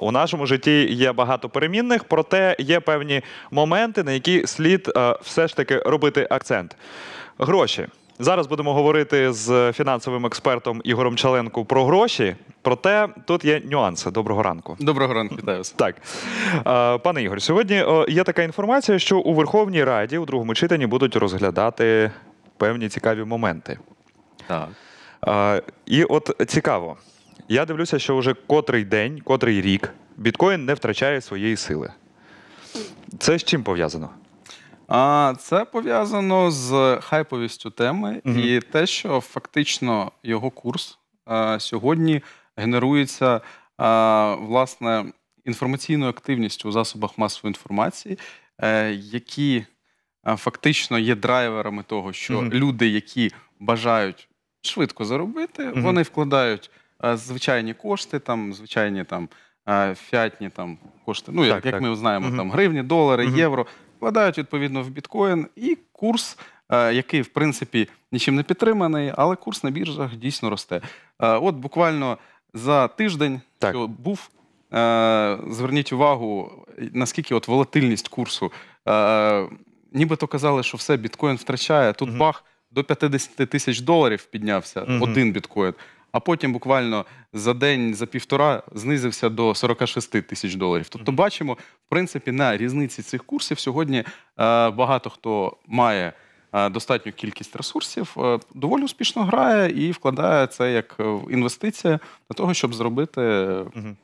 У нашому житті є багато перемінних, проте є певні моменти, на які слід е, все ж таки робити акцент. Гроші. Зараз будемо говорити з фінансовим експертом Ігорем Чаленко про гроші. Проте тут є нюанси. Доброго ранку. Доброго ранку, вітаю вас. Так. Е, пане Ігор, сьогодні є така інформація, що у Верховній Раді у другому читанні будуть розглядати певні цікаві моменти. Так. Е, і от цікаво, я дивлюся, що вже котрий день, котрий рік біткоін не втрачає своєї сили. Це з чим пов'язано? А Це пов'язано з хайповістю теми угу. і те, що фактично його курс а, е, сьогодні генерується а, е, власне інформаційною активністю у засобах масової інформації, а, е, які а, фактично є драйверами того, що угу. люди, які бажають швидко заробити, угу. вони вкладають. Е, звичайні кошти, там звичайні там е, фіатні там кошти. Ну, так, як, так. ми знаємо, угу. там гривні, долари, угу. євро вкладають відповідно в біткоін і курс. Е, який, в принципі, нічим не підтриманий, але курс на біржах дійсно росте. От буквально за тиждень так. що був. Зверніть увагу, наскільки от волатильність курсу. Нібито казали, що все, біткоін втрачає. Тут угу. бах до 50 тисяч доларів піднявся угу. один біткоін а потім буквально за день, за півтора знизився до 46 тисяч доларів. Тобто, бачимо, в принципі, на різниці цих курсів сьогодні е, багато хто має. Е, достатню кількість ресурсів е, доволі успішно грає і вкладає це як інвестиція для того, щоб зробити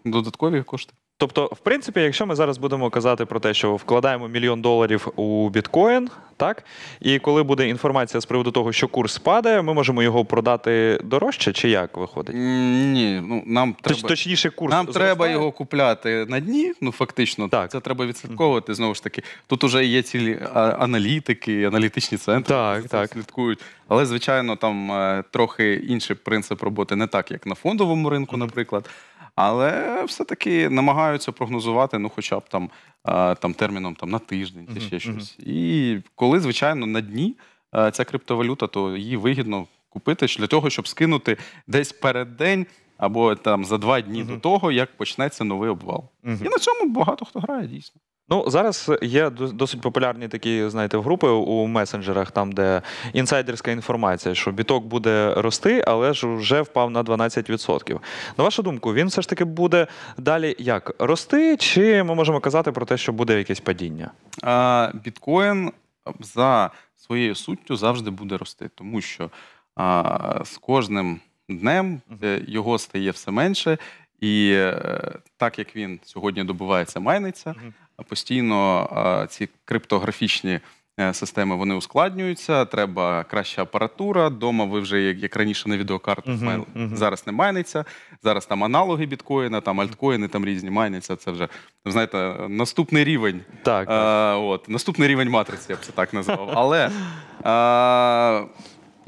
додаткові кошти. Тобто, в принципі, якщо ми зараз будемо казати про те, що вкладаємо мільйон доларів у біткоін, так і коли буде інформація з приводу того, що курс падає, ми можемо його продати дорожче, чи як виходить? Ні, ну нам треба точніше курс нам зростає. треба його купляти на дні. Ну фактично, так це треба відслідковувати. Знову ж таки, тут уже є цілі аналітики, аналітичні центри, так, так. слідкують. Але звичайно, там е, трохи інший принцип роботи не так, як на фондовому ринку, наприклад але все-таки намагаються прогнозувати, ну хоча б там е, там терміном там, на тиждень чи ще щось. І коли, звичайно, на дні е, ця криптовалюта, то її вигідно купити для того, щоб скинути десь перед день. Або там за два дні uh -huh. до того, як почнеться новий обвал, uh -huh. і на цьому багато хто грає дійсно. Ну, зараз є досить популярні такі, знаєте, групи у месенджерах, там де інсайдерська інформація, що біток буде рости, але ж вже впав на 12%. На вашу думку, він все ж таки буде далі як рости, чи ми можемо казати про те, що буде якесь падіння? Біткоін за своєю суттю завжди буде рости, тому що а, з кожним днем його стає все менше, і е, так як він сьогодні добувається, майниться постійно ці криптографічні е, системи вони ускладнюються. Треба краща апаратура. Дома ви вже як раніше на відеокартах uh -huh, uh -huh. зараз не майниться. Зараз там аналоги біткоїна, там альткоїни там різні майняться. Це вже знаєте, наступний рівень. Так, е, а, от наступний рівень матриці, я б це так назвав. Але. А,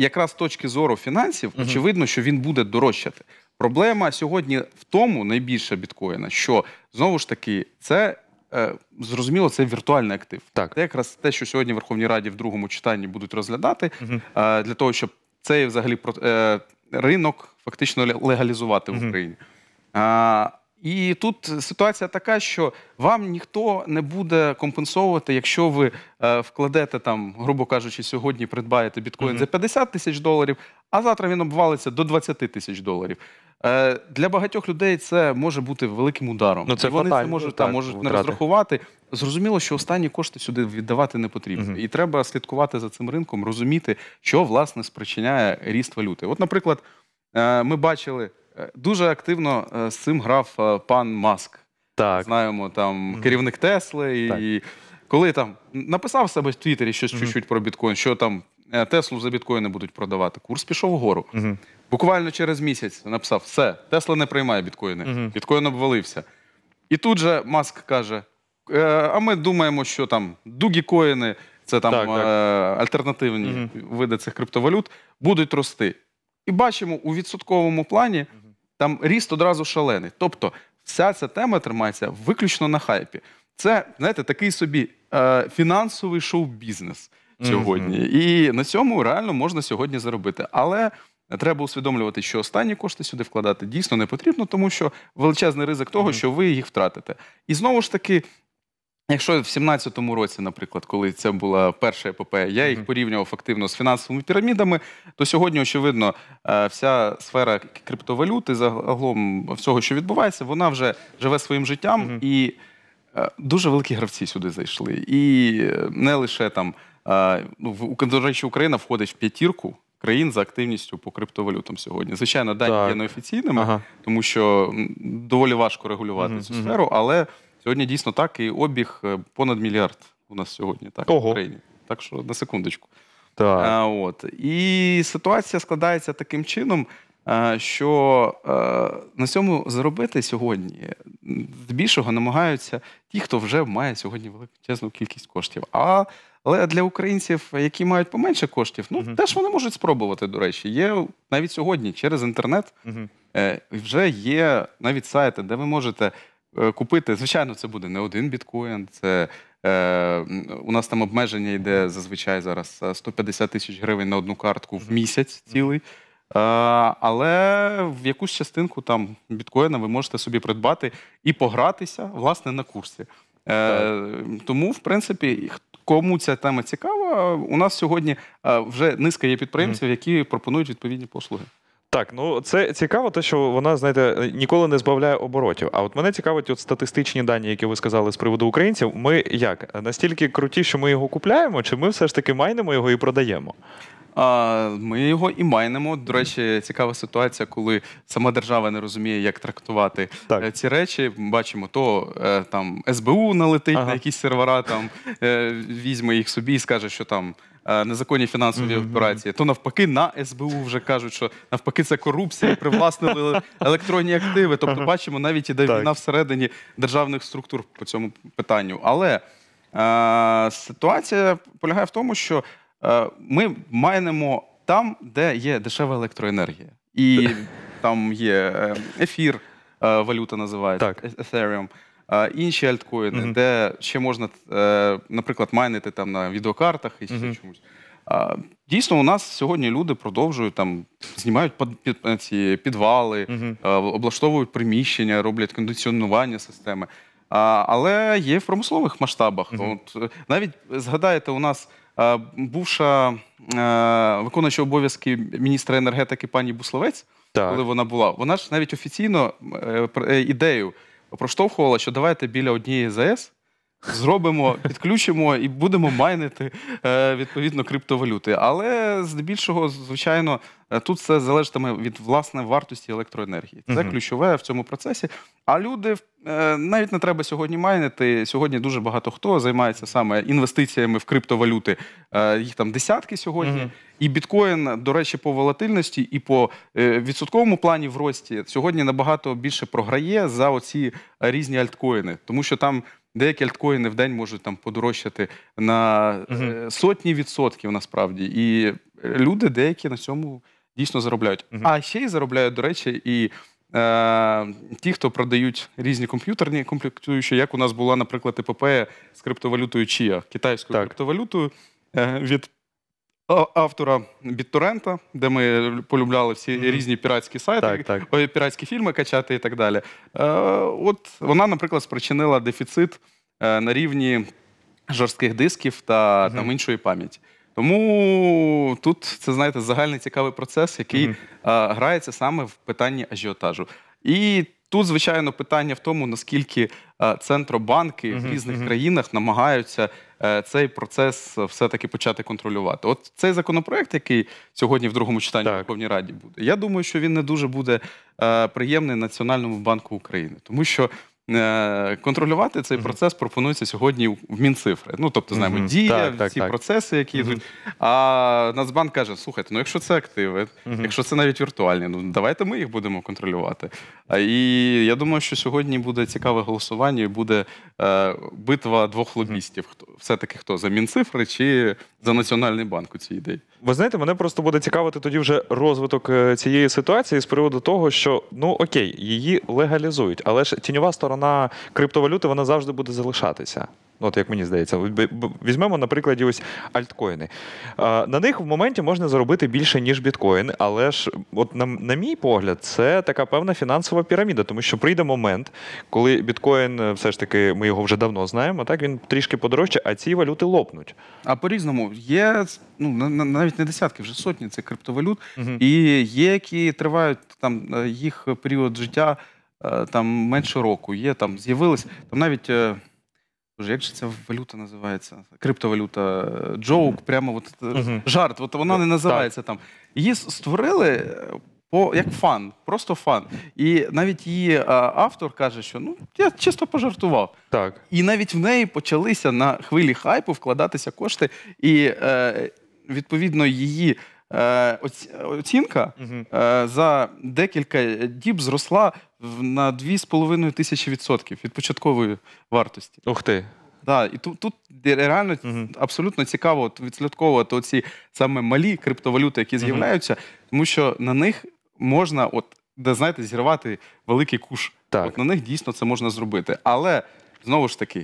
Якраз з точки зору фінансів, uh -huh. очевидно, що він буде дорожчати. Проблема сьогодні в тому найбільша біткоїна, що знову ж таки це Е, зрозуміло, це віртуальний актив. Так. Це якраз те, що сьогодні в Верховній Раді в другому читанні будуть розглядати, угу. для того, щоб цей взагалі е, ринок фактично легалізувати угу. в Україні. І тут ситуація така, що вам ніхто не буде компенсовувати, якщо ви вкладете там, грубо кажучи, сьогодні придбаєте біткоін mm -hmm. за 50 тисяч доларів, а завтра він обвалиться до 20 тисяч доларів. Е, для багатьох людей це може бути великим ударом. Ну, це І вони це можуть, так, та, можуть не розрахувати. Зрозуміло, що останні кошти сюди віддавати не потрібно. Мгм. І треба слідкувати за цим ринком, розуміти, що власне спричиняє ріст валюти. От, наприклад, е, ми бачили е, дуже активно з цим грав пан Маск. Так. Знаємо там Мгм. керівник Тесли. І, і коли там написав себе в Твіттері щось Мгм. чуть-чуть про біткоін, що там Е, Теслу за біткоїни будуть продавати. Курс пішов вгору. Угу. Буквально через місяць написав: все, Тесла не приймає біткоїни. Угу. Біткоїн обвалився. І тут же Маск каже: е, а ми думаємо, що там дугікоїни, це там так, так. Е, альтернативні угу. види цих криптовалют, будуть рости. І бачимо у відсотковому плані там ріст одразу шалений. Тобто, вся ця тема тримається виключно на хайпі. Це, знаєте, такий собі е, фінансовий шоу-бізнес сьогодні. Mm -hmm. І на цьому реально можна сьогодні заробити. Але треба усвідомлювати, що останні кошти сюди вкладати дійсно не потрібно, тому що величезний ризик того, mm -hmm. що ви їх втратите. І знову ж таки. Якщо в 2017 році, наприклад, коли це була перша епопея, я їх порівнював фактично з фінансовими пірамідами, то сьогодні, очевидно, е, вся сфера криптовалюти, загалом всього, що відбувається, вона вже живе своїм життям, і е, дуже великі гравці сюди зайшли. І е, не лише там Ну, до речі, Україна входить в п'ятірку. Країн за активністю по криптовалютам сьогодні. Звичайно, дані так. є неофіційними, ага. тому що доволі важко регулювати mm -hmm. цю сферу, але сьогодні дійсно так і обіг е, понад мільярд у нас сьогодні, так в Україні. Так що на секундочку. Так. А, от. І ситуація складається таким чином, е, що е, на цьому заробити сьогодні більшого намагаються ті, хто вже має сьогодні величезну кількість коштів. А але для українців, які мають поменше коштів, ну угу. теж вони можуть спробувати, до речі. Є навіть сьогодні через інтернет угу. вже є навіть сайти, де ви можете е, купити. Звичайно, це буде не один біткоін. це... Е, у нас там обмеження йде зазвичай зараз 150 е, тисяч гривень на одну картку в місяць цілий. Е, але в якусь частинку там біткоїна ви можете собі придбати і погратися власне на курсі. Е, тому, в принципі, кому ця тема цікава, у нас сьогодні е, вже низка є підприємців, які пропонують відповідні послуги. Так, ну це цікаво, те, що вона, знаєте, ніколи не збавляє оборотів. А от мене цікавить, от статистичні дані, які ви сказали з приводу українців. Ми як настільки круті, що ми його купляємо, чи ми все ж таки майнемо його і продаємо? ми його і майнемо. До речі, цікава ситуація, коли сама держава не розуміє, як трактувати так. Е, ці речі. Бачимо, то е, там СБУ налетить ага. на якісь сервера, там е, візьме їх собі і скаже, що там. Незаконні фінансові mm -hmm. операції, то навпаки, на СБУ вже кажуть, що навпаки це корупція, привласнили електронні активи. Тобто, бачимо, навіть іде війна всередині державних структур по цьому питанню. Але е ситуація полягає в тому, що Е, ми майнемо там, де є дешева електроенергія. І там є е, ефір, е, валюта називається Ethereum. Інші альткоїни, де ще можна, наприклад, майнити там на відеокартах і чомусь. Дійсно, у нас сьогодні люди продовжують там знімають ці підвали, mm -hmm. облаштовують приміщення, роблять кондиціонування системи. Але є в промислових масштабах. От навіть згадаєте, у нас Е, бувша е, виконуюча обов'язки міністра енергетики пані Бусловець, так. коли вона була, вона ж навіть офіційно е, ідею проштовхувала, що давайте біля однієї ЗАЕС Зробимо, підключимо і будемо майнити е, відповідно криптовалюти. Але здебільшого, звичайно, е, тут все залежатиме від власне вартості електроенергії. Це угу. ключове в цьому процесі. А люди е, навіть не треба сьогодні майнити. Сьогодні дуже багато хто займається саме інвестиціями в криптовалюти. Їх там десятки сьогодні. Угу. І біткоін, до речі, по волатильності і по відсотковому плані в рості сьогодні набагато більше програє за оці різні альткоїни, тому що там. Деякі альткоїни в день можуть там подорожчати на угу. сотні відсотків насправді. І люди деякі на цьому дійсно заробляють. Угу. А ще й заробляють, до речі, і. Е, ті, хто продають різні комп'ютерні комплектуючі, як у нас була, наприклад, епопея з криптовалютою Чія, китайською так. криптовалютою е, від автора Бітторента, де ми полюбляли всі mm -hmm. різні піратські сайти, так, так. піратські фільми качати і так далі. Е, От вона, наприклад, спричинила дефіцит е, на рівні жорстких дисків та mm -hmm. там іншої пам'яті. Тому тут це знаєте загальний цікавий процес, який mm -hmm. а, грається саме в питанні ажіотажу. І Тут, звичайно, питання в тому, наскільки е, центробанки в різних країнах намагаються е, цей процес все-таки почати контролювати. От цей законопроект, який сьогодні в другому читанні в Верховній Раді буде, я думаю, що він не дуже буде е, приємний Національному банку України, тому що Е, контролювати цей процес пропонується сьогодні в Мінцифри. Ну тобто знаємо дія, ці процеси, які йдуть. А Нацбанк каже: слухайте, ну якщо це активи, якщо це навіть віртуальні, ну давайте ми їх будемо контролювати. І я думаю, що сьогодні буде цікаве голосування, і буде е, битва двох лобістів. Все-таки хто за мінцифри чи за національний банк у цій ідеї. Ви знаєте, мене просто буде цікавити тоді вже розвиток е, цієї ситуації з приводу того, що ну окей, її легалізують, але ж тіньова сторона криптовалюти вона завжди буде залишатися. Ну, от як мені здається, візьмемо на прикладі ось альткоїни. На них в моменті можна заробити більше, ніж біткоін, але ж, от на, на мій погляд, це така певна фінансова піраміда, тому що прийде момент, коли біткоін, е, все ж таки, ми його вже давно знаємо, так він трішки подорожче, а ці валюти лопнуть. А по-різному, є ну навіть не десятки, вже сотні цих криптовалют, угу. і є, які тривають там е, їх період життя е, там менше року. Є там, з'явилися там навіть. Боже, як же ця валюта називається? Криптовалюта джоук, прямо от, е, Мгм. жарт. От вона не називається там. Її створили е, по як фан, просто фан. І навіть її а, е, автор каже, що ну я чисто пожартував. Так. І навіть в неї почалися на хвилі хайпу вкладатися кошти, і е, відповідно її Е, оцінка е, за декілька діб зросла на 2,5 тисячі відсотків від початкової вартості. Ух ти! Так, і тут реально абсолютно цікаво відслідковувати оці саме малі криптовалюти, які з'являються, тому що на них можна, знаєте, зірвати великий куш. на них дійсно це можна зробити. Але знову ж таки,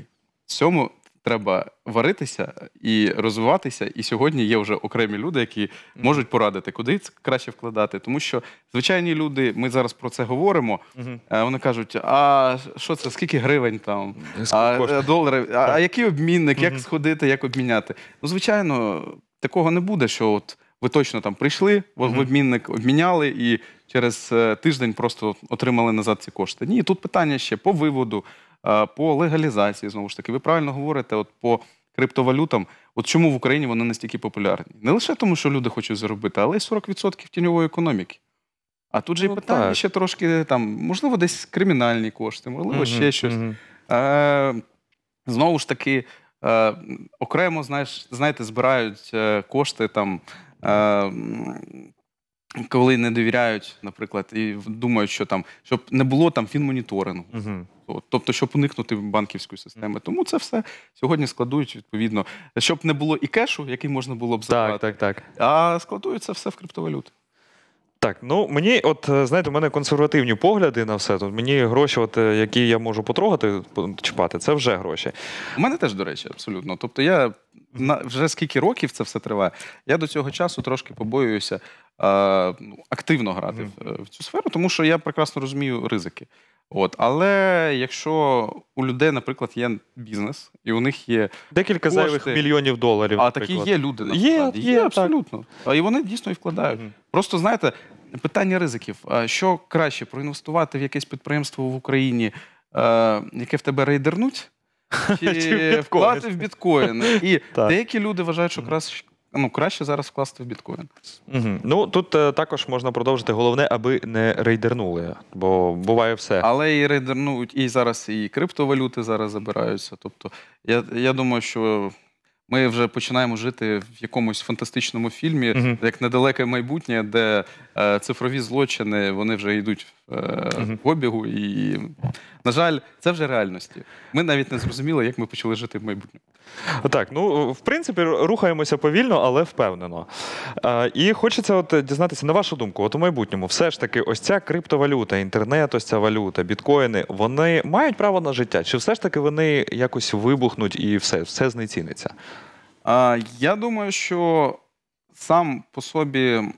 в цьому треба варитися і розвиватися. І сьогодні є вже окремі люди, які можуть порадити, куди це краще вкладати. Тому що звичайні люди, ми зараз про це говоримо. Е, вони кажуть: а що це, скільки гривень там, е, а е, долари, а, а який обмінник, як сходити, як обміняти? Ну, звичайно, такого не буде, що от. Ви точно там прийшли, в обмінник обміняли і через тиждень просто отримали назад ці кошти. Ні, тут питання ще по виводу, Е, по легалізації, знову ж таки, ви правильно говорите, от по криптовалютам, от чому в Україні вони настільки популярні? Не лише тому, що люди хочуть заробити, але й 40% тіньової економіки. А тут же і ну, питання так. ще трошки там, можливо, десь кримінальні кошти, можливо, угу, ще щось. Угу. Е, Знову ж таки, е, окремо, знаєш, знаєте, збирають е, кошти там. Е, коли не довіряють, наприклад, і думають, що там щоб не було там фінмоніторингу. Тобто, щоб уникнути банківської системи, тому це все сьогодні складують відповідно, щоб не було і кешу, який можна було б забрати, так, так, так. а складують це все в криптовалюти. Так, ну мені, от е, знаєте, у мене консервативні погляди на все. Тут мені гроші, от е, які я можу потрогати, чіпати, це вже гроші. У мене теж, до речі, абсолютно. Тобто я на вже скільки років це все триває. Я до цього часу трошки побоююся е, ну, активно грати в, е, в цю сферу, тому що я прекрасно розумію ризики. От, але якщо у людей, наприклад, є бізнес, і у них є декілька кошти, зайвих мільйонів доларів. А наприклад. такі є люди є, є, є абсолютно. Так. І вони дійсно і вкладають. Угу. Просто знаєте, питання ризиків: що краще проінвестувати в якесь підприємство в Україні, е, яке в тебе рейдернуть чи вклати в біткоін. І деякі люди вважають, що краще. Ну, краще зараз вкласти в біткоін. Угу. Ну тут е, також можна продовжити. Головне, аби не рейдернули, бо буває все. Але і рейдернуть, і зараз і криптовалюти зараз забираються. Тобто, я я думаю, що ми вже починаємо жити в якомусь фантастичному фільмі, угу. як недалеке майбутнє, де е, цифрові злочини вони вже йдуть в е, обігу. І, на жаль, це вже реальності. Ми навіть не зрозуміли, як ми почали жити в майбутньому. Так, ну в принципі, рухаємося повільно, але впевнено. І хочеться от дізнатися, на вашу думку, от у майбутньому, все ж таки, ось ця криптовалюта, інтернет, ось ця валюта, біткоїни, вони мають право на життя? Чи все ж таки вони якось вибухнуть і все, все знеціниться? Я думаю, що сам по собі е,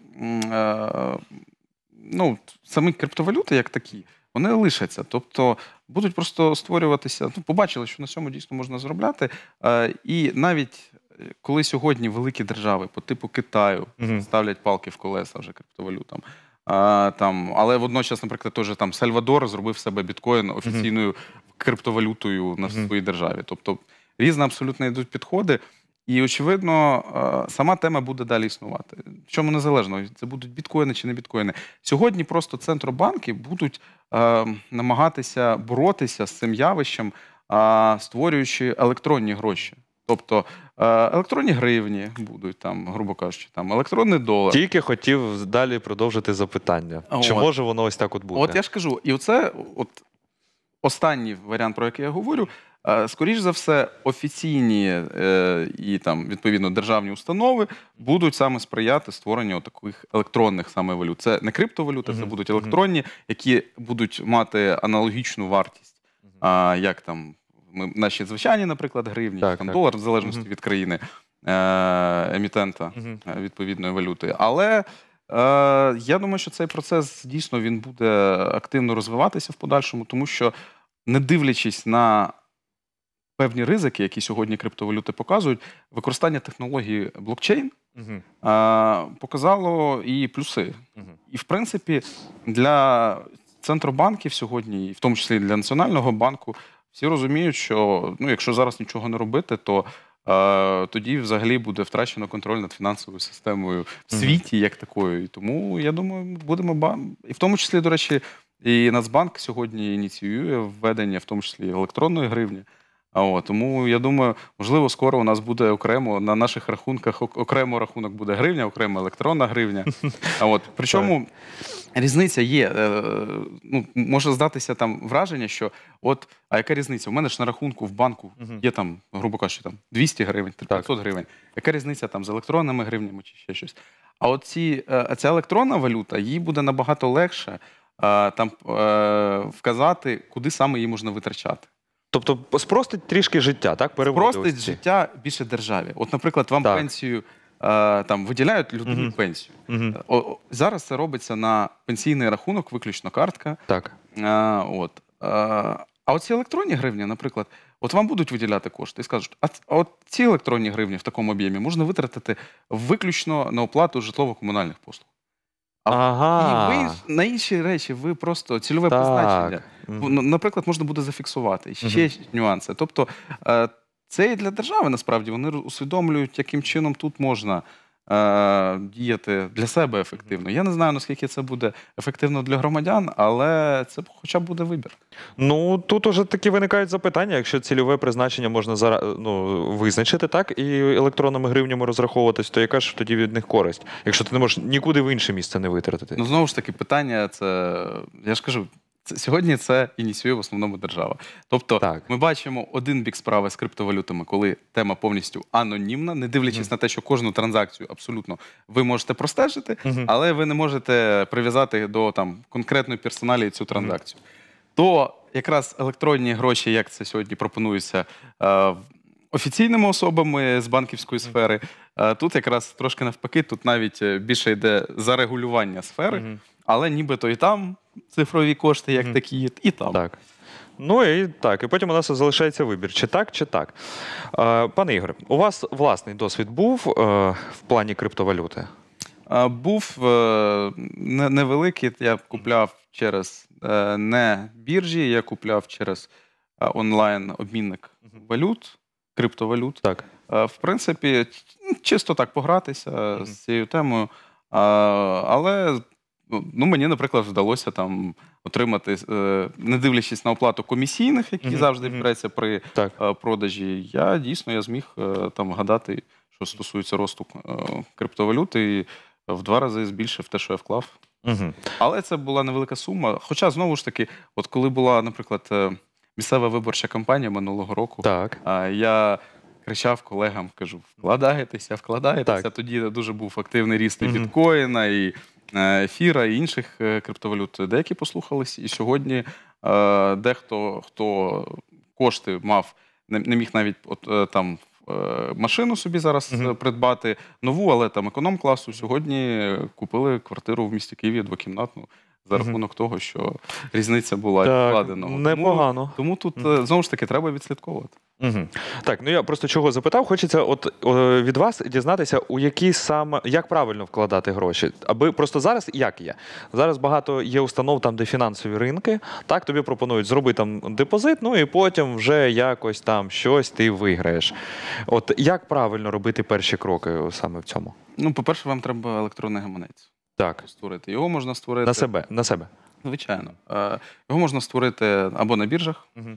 ну, самі криптовалюти, як такі, вони лишаться. Тобто будуть просто створюватися, ну, побачили, що на цьому дійсно можна заробляти. Е, і навіть е, коли сьогодні великі держави по типу Китаю Мгм. ставлять палки в колеса вже криптовалютам. А, е, там, але водночас, наприклад, теж там Сальвадор зробив себе біткоін офіційною криптовалютою на Мгм. своїй державі. Тобто різні абсолютно йдуть підходи. І, очевидно, е, сама тема буде далі існувати. В чому незалежно, це будуть біткоїни чи не біткоїни. Сьогодні просто центробанки будуть е, намагатися боротися з цим явищем, е, створюючи електронні гроші. Тобто е, електронні гривні будуть там, грубо кажучи, там електронний долар. Тільки хотів далі продовжити запитання. От. Чи може воно ось так от бути? От я ж кажу, і оце от останній варіант, про який я говорю. Скоріше за все, офіційні е, і там відповідно державні установи будуть саме сприяти створенню таких електронних саме валют. Це не криптовалюти, це будуть електронні, які будуть мати аналогічну вартість, а як там ми наші звичайні, наприклад, гривні, так, там так. долар, в залежності від країни е, емітента е, відповідної валюти. Але я думаю, що цей процес дійсно він буде активно розвиватися в подальшому, тому що не дивлячись на певні ризики, які сьогодні криптовалюти показують, використання технології блокчейн угу. а, показало і плюси. Угу. І в принципі, для центробанків сьогодні, і в тому числі для Національного банку, всі розуміють, що ну, якщо зараз нічого не робити, то тоді взагалі буде втрачено контроль над фінансовою системою в світі, як такою. І тому я думаю, будемо бам. І в тому числі, до речі, і Нацбанк сьогодні ініціює введення, в тому числі електронної гривні. О, тому я думаю, можливо, скоро у нас буде окремо на наших рахунках, окремо рахунок буде гривня, окремо електронна гривня. А от причому різниця є. Е, ну, може здатися там враження, що от, а яка різниця? У мене ж на рахунку в банку є там, грубо кажучи, там 200 гривень, 500 гривень. Яка різниця там з електронними гривнями чи ще щось? А от ці, е, ця електронна валюта, їй буде набагато легше е, там вказати, куди саме її можна витрачати. Тобто спростить трішки життя, так? Спростить життя більше державі. От, наприклад, вам пенсію е, там виділяють людину пенсію. Е, зараз це робиться на пенсійний рахунок, виключно картка. Так. А, е, от. а оці електронні гривні, наприклад, от вам будуть виділяти кошти і скажуть, а а от ці електронні гривні в такому об'ємі можна витратити виключно на оплату житлово-комунальних послуг ага. І ви на інші речі, ви просто цільове так. призначення. Наприклад, можна буде зафіксувати ще uh -huh. нюанси. Тобто е, це і для держави насправді вони усвідомлюють, яким чином тут можна. Е, діяти для себе ефективно. Я не знаю, наскільки це буде ефективно для громадян, але це хоча б буде вибір. Ну тут уже такі виникають запитання, якщо цільове призначення можна зараз ну, визначити, так і електронними гривнями розраховуватись, то яка ж тоді від них користь, якщо ти не можеш нікуди в інше місце не витратити? Ну знову ж таки, питання це я ж кажу. Сьогодні це ініціює в основному держава. Тобто, так. ми бачимо один бік справи з криптовалютами, коли тема повністю анонімна, не дивлячись mm. на те, що кожну транзакцію абсолютно ви можете простежити, mm -hmm. але ви не можете прив'язати до там конкретної персоналі цю транзакцію. Mm -hmm. То якраз електронні гроші, як це сьогодні пропонується е, офіційними особами з банківської сфери, е, тут якраз трошки навпаки, тут навіть е, більше йде зарегулювання сфери, але нібито і там цифрові кошти, як такі і там. Так. Ну і так, і потім у нас залишається вибір: чи так, чи так. Е, пане Ігоре, у вас власний досвід був е, в плані криптовалюти? Е, був невеликий. Я купляв через не біржі, я купляв через онлайн-обмінник валют, криптовалют. Так. В принципі, чисто так погратися mm-hmm. з цією темою. Але Ну, ну, Мені, наприклад, вдалося там отримати, е, не дивлячись на оплату комісійних, які mm -hmm. завжди береться при так. Е, продажі, я дійсно я зміг е, там гадати, що стосується росту криптовалюти, і в два рази збільшив те, що я вклав. Mm -hmm. Але це була невелика сума. Хоча, знову ж таки, от коли була, наприклад, місцева виборча кампанія минулого року, так. я. Кричав колегам, кажу, вкладаєтеся, вкладаєтеся. Так. Тоді дуже був активний ріст і біткоїна, і Е, ефіра і інших е, криптовалют. Деякі послухались, і сьогодні е, дехто хто кошти мав, не міг навіть от, там. Машину собі зараз uh придбати нову, але там економ класу сьогодні купили квартиру в місті Києві двокімнатну за рахунок uh того, що різниця була вкладена. Непогано тому тут uh знову ж таки треба відслідковувати. Угу. Так, ну я просто чого запитав, хочеться от о, від вас дізнатися, у які саме як правильно вкладати гроші, аби просто зараз як є. Зараз багато є установ там, де фінансові ринки. Так тобі пропонують зроби там депозит, ну і потім вже якось там щось ти виграєш. От як правильно робити перші кроки саме в цьому? Ну, по-перше, вам треба електронний гаманець. Так, створити його можна створити на себе. На себе. Звичайно, е, його можна створити або на біржах, угу.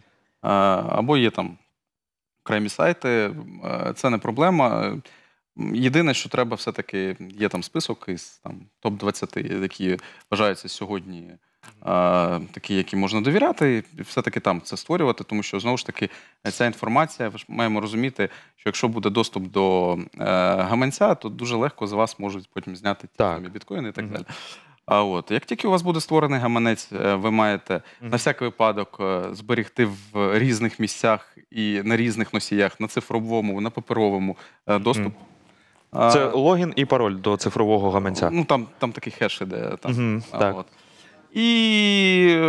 або є там окремі сайти. Е, це не проблема. Єдине, що треба, все-таки є там список із топ 20 які вважаються сьогодні. Е, такі, які можна довіряти, і все-таки там це створювати, тому що знову ж таки ця інформація, ми маємо розуміти, що якщо буде доступ до е, гаманця, то дуже легко з вас можуть потім зняти ті самі біткоїни і так далі. А от як тільки у вас буде створений гаманець, е, ви маєте на всякий випадок е, зберігти в різних місцях і на різних носіях, на цифровому, на паперовому е, доступ. Це логін і пароль до цифрового гаманця. Ну там там такий хеш іде. Там. Угу, так. От. І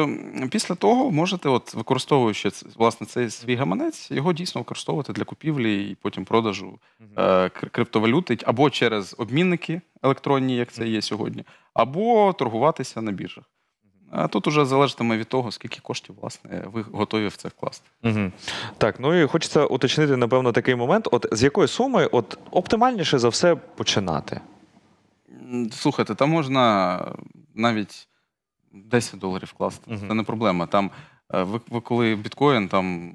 після того можете, от використовуючи власне цей свій гаманець, його дійсно використовувати для купівлі і потім продажу е, криптовалюти або через обмінники електронні, як це є сьогодні, або торгуватися на біржах. А Тут уже залежатиме від того, скільки коштів власне ви готові в це вкласти. Угу. Так, ну і хочеться уточнити, напевно, такий момент. От з якої суми от оптимальніше за все починати? Слухайте, там можна навіть 10 доларів вкласти. Мгм. Це не проблема. Там е, ви, ви коли біткоін, там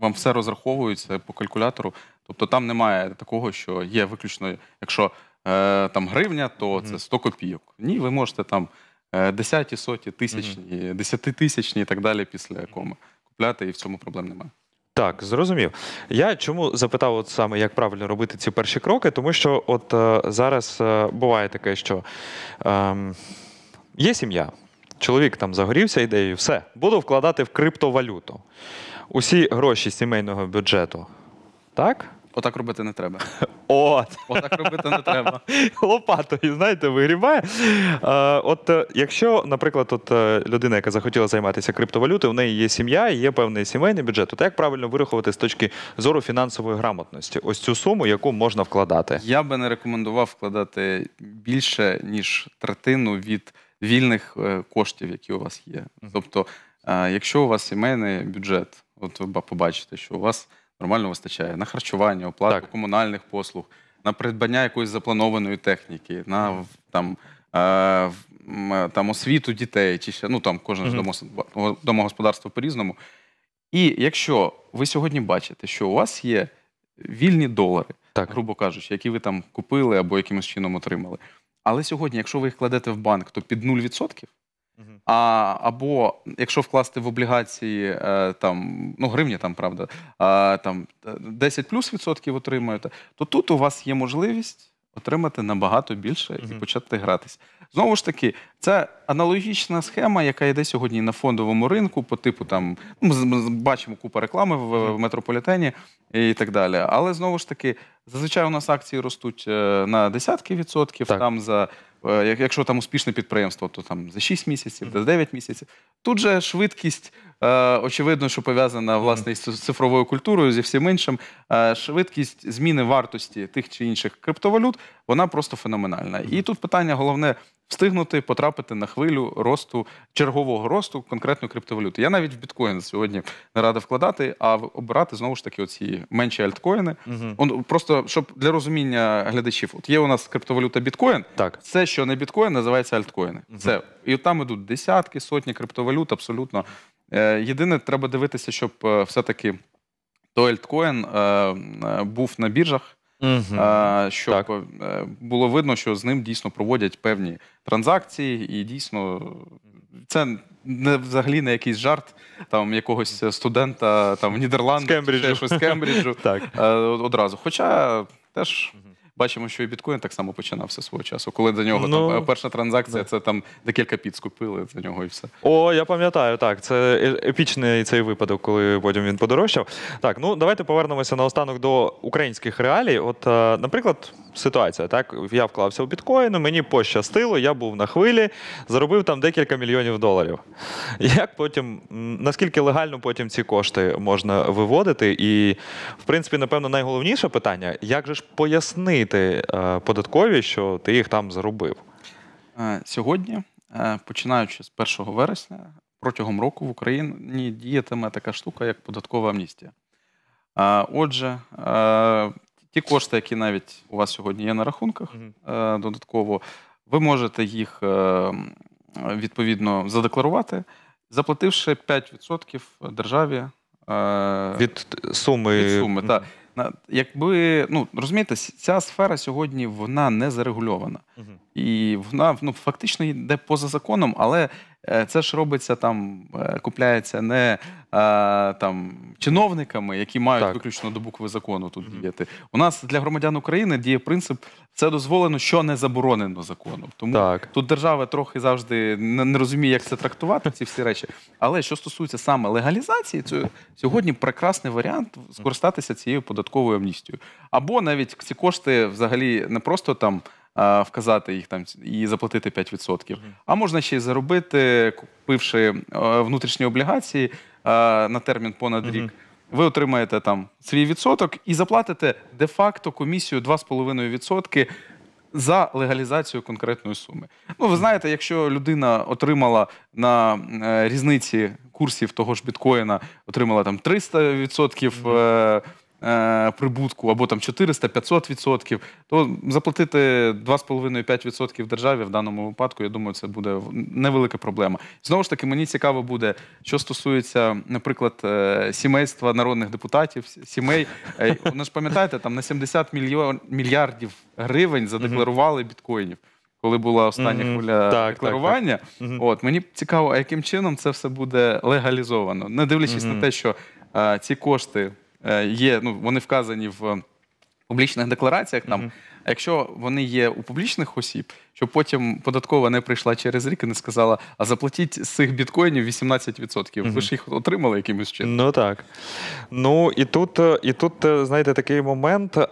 вам все розраховується по калькулятору. Тобто там немає такого, що є виключно, якщо е, там гривня, то це 100 копійок. Ні, ви можете там е, десяті, соті, тисячні, десятитисячні і так далі після коми купляти, і в цьому проблем немає. Так, зрозумів. Я чому запитав, от саме як правильно робити ці перші кроки, тому що от е, зараз е, буває таке, що ем, є сім'я. Чоловік там загорівся ідеєю, все, буду вкладати в криптовалюту. Усі гроші сімейного бюджету. Так? Отак робити не треба. От. Отак робити не треба. Лопатою, знаєте, вигрібає. От е, якщо, наприклад, от е, людина, яка захотіла займатися криптовалютою, в неї є сім'я і є певний сімейний бюджет, то як правильно вирахувати з точки зору фінансової грамотності ось цю суму, яку можна вкладати? Я би не рекомендував вкладати більше, ніж третину від вільних е, коштів, які у вас є. Тобто, е, якщо у вас сімейний бюджет, от ви побачите, що у вас нормально вистачає на харчування, оплату так. комунальних послуг, на придбання якоїсь запланованої техніки, на там. Е, там освіту дітей, чи ще ну там кожне ж домогосподарство по-різному. І якщо ви сьогодні бачите, що у вас є вільні долари, так. грубо кажучи, які ви там купили або якимось чином отримали, але сьогодні, якщо ви їх кладете в банк, то під 0%. А, Або якщо вкласти в облігації е, там, ну гривні, там правда, там 10 е, плюс відсотків отримаєте, то тут у вас є можливість отримати набагато більше і почати гратись. Знову ж таки, це аналогічна схема, яка йде сьогодні на фондовому ринку, по типу там ну, ми бачимо купу реклами в метрополітені і так далі. Але знову ж таки, зазвичай у нас акції ростуть е, на десятки відсотків. Так. Там за е, якщо там успішне підприємство, то там за 6 місяців, за 9 місяців. Тут же швидкість Е, очевидно, що пов'язана власне з цифровою культурою, зі всім іншим. Е, швидкість зміни вартості тих чи інших криптовалют вона просто феноменальна. І тут питання головне. Встигнути потрапити на хвилю росту чергового росту конкретної криптовалюти. Я навіть в біткоін сьогодні не рада вкладати, а обирати знову ж таки оці менші альткоїни. Он просто щоб для розуміння глядачів, от є у нас криптовалюта біткоін. Так все, що не біткоін, називається альткоїни. Це і от там ідуть десятки, сотні криптовалют абсолютно Е, єдине, треба дивитися, щоб е, все-таки той альткоін е, був на біржах. Щоб так. було видно, що з ним дійсно проводять певні транзакції, і дійсно це не взагалі не якийсь жарт там якогось студента там в Нідерландах чи щось з Кембриджу одразу. Хоча теж Бачимо, що і біткоін так само починався свого часу. Коли за нього ну, там е, перша транзакція, да. це там декілька піц купили за нього і все. О, я пам'ятаю, так. Це е, епічний цей випадок, коли потім він подорожчав. Так, ну давайте повернемося на останок до українських реалій. От, е, наприклад, ситуація, так, я вклався у біткоїну, мені пощастило, я був на хвилі, заробив там декілька мільйонів доларів. Як потім, наскільки легально потім ці кошти можна виводити? І, в принципі, напевно, найголовніше питання, як же ж пояснити? розуміти е, податкові, що ти їх там заробив? Е, сьогодні, е, починаючи з 1 вересня, протягом року в Україні діятиме така штука, як податкова амністія. Отже, ті кошти, які навіть у вас сьогодні є на рахунках, додатково, ви можете їх відповідно задекларувати, заплативши 5% державі. Від суми. Від суми, так. Якби ну розумієте, ця сфера сьогодні вона не зарегульована, угу. і вона ну фактично йде поза законом, але Е, це ж робиться там, е, купляється не е, там чиновниками, які мають так. виключно до букви закону тут діяти. У нас для громадян України діє принцип це дозволено, що не заборонено законом. Тому так. тут держава трохи завжди не розуміє, як це трактувати, ці всі речі. Але що стосується саме легалізації, це сьогодні прекрасний варіант скористатися цією податковою амністією. Або навіть ці кошти взагалі не просто там вказати їх там і заплатити 5%. А можна ще й заробити, купивши е, внутрішні облігації е, на термін понад рік. Ви отримаєте там свій відсоток і заплатите де-факто комісію 2,5% за легалізацію конкретної суми. Ну, ви знаєте, якщо людина отримала на е, різниці курсів того ж біткоїна, отримала там 300% Е, прибутку або там 400-500%, то заплатити 2,5-5% державі в даному випадку, я думаю, це буде невелика проблема. Знову ж таки, мені цікаво буде, що стосується, наприклад, е, сімейства народних депутатів, сімей. Е, Ви ж пам'ятаєте, там на 70 мільйон, мільярдів гривень задекларували біткоїнів. Коли була остання mm -hmm. хвиля так, декларування, так, так. Mm -hmm. от мені цікаво, а яким чином це все буде легалізовано, не дивлячись mm -hmm. на те, що а, ці кошти Е, є, ну вони вказані в е, публічних деклараціях. Там, угу. якщо вони є у публічних осіб, щоб потім податкова не прийшла через рік і не сказала: а заплатіть з цих біткоїнів 18%. Ви ж їх отримали якимось чином. Ну так. Ну і тут, е, і тут, е, знаєте, такий момент. Е,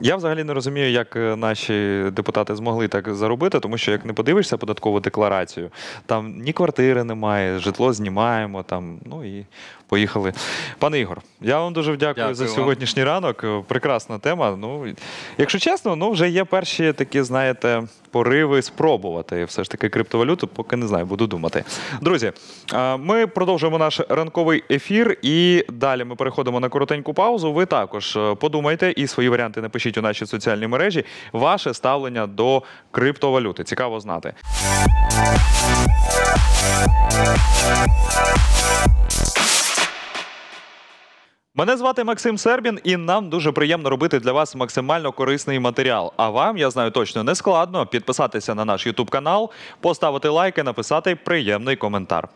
я взагалі не розумію, як наші депутати змогли так заробити, тому що як не подивишся податкову декларацію, там ні квартири немає, житло знімаємо там, ну і поїхали. Пане Ігор, я вам дуже вдякую, дякую за сьогоднішній вам. ранок. Прекрасна тема. Ну, якщо чесно, ну вже є перші такі, знаєте, по пориви спробувати все ж таки криптовалюту, поки не знаю, буду думати. Друзі, ми продовжуємо наш ранковий ефір, і далі ми переходимо на коротеньку паузу. Ви також е, подумайте і свої варіанти напишіть у наші соціальні мережі. Ваше ставлення до криптовалюти цікаво знати. Мене звати Максим Сербін, і нам дуже приємно робити для вас максимально корисний матеріал. А вам я знаю точно не складно підписатися на наш Ютуб канал, поставити лайк і написати приємний коментар.